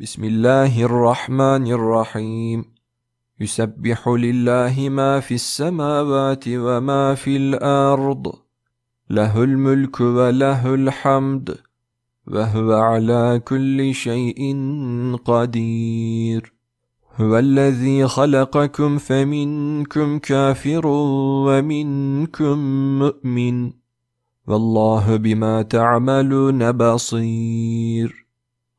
بسم الله الرحمن الرحيم يسبح لله ما في السماوات وما في الارض له الملك وله الحمد وهو على كل شيء قدير هو الذي خلقكم فمنكم كافر ومنكم مؤمن والله بما تعملون بصير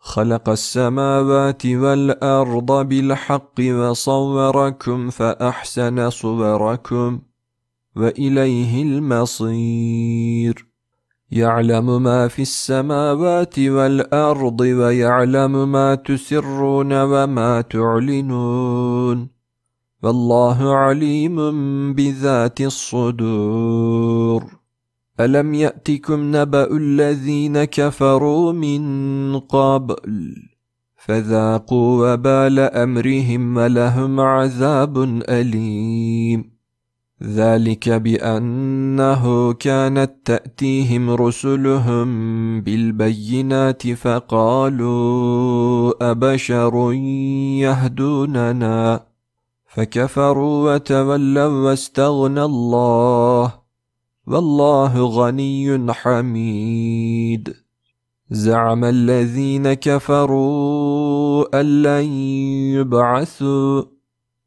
خلق السماوات والأرض بالحق وصوركم فأحسن صوركم وإليه المصير يعلم ما في السماوات والأرض ويعلم ما تسرون وما تعلنون والله عليم بذات الصدور ألم يأتكم نبأ الذين كفروا من قبل فذاقوا وبال أمرهم ولهم عذاب أليم ذلك بأنه كانت تأتيهم رسلهم بالبينات فقالوا أبشر يهدوننا فكفروا وتولوا واستغنى الله والله غني حميد زعم الذين كفروا أن لن يبعثوا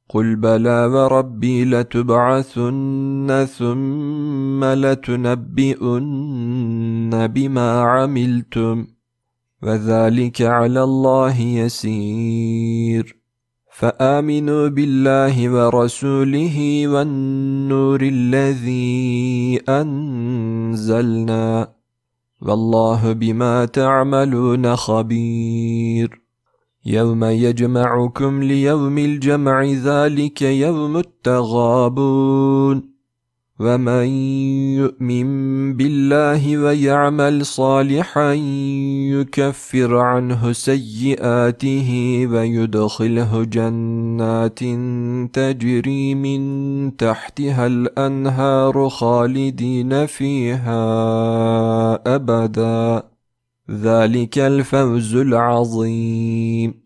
قل بلى وربي لتبعثن ثم لتنبئن بما عملتم وذلك على الله يسير فآمنوا بالله ورسوله والنور الذي أنزلنا والله بما تعملون خبير يوم يجمعكم ليوم الجمع ذلك يوم التغابون ومن يؤمن بالله ويعمل صالحا يكفر عنه سيئاته ويدخله جنات تجري من تحتها الانهار خالدين فيها ابدا ذلك الفوز العظيم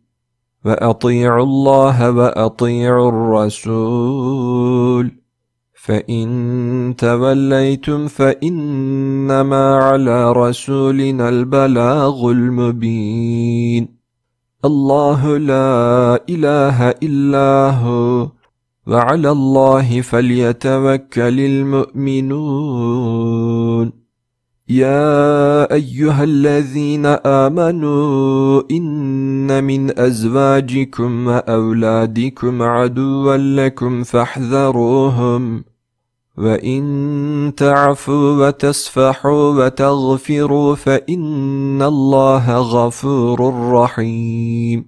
وأطيعوا الله وأطيعوا الرسول فإن توليتم فإنما على رسولنا البلاغ المبين الله لا إله إلا هو وعلى الله فليتوكل المؤمنون يا ايها الذين امنوا ان من ازواجكم واولادكم عدوا لكم فاحذروهم وان تعفوا وتصفحوا وتغفروا فان الله غفور رحيم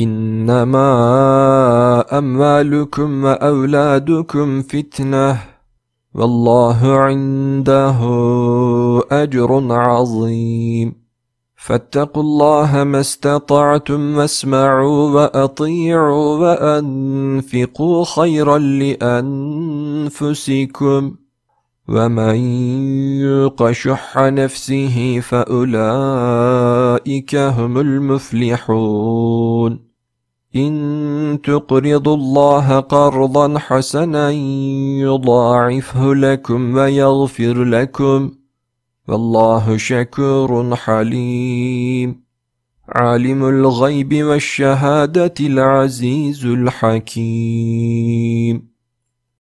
انما اموالكم واولادكم فتنه والله عنده أجر عظيم فاتقوا الله ما استطعتم واسمعوا وأطيعوا وأنفقوا خيرا لأنفسكم ومن يوق شح نفسه فأولئك هم المفلحون إن تقرضوا الله قرضا حسنا يضاعفه لكم ويغفر لكم والله شكور حليم عالم الغيب والشهادة العزيز الحكيم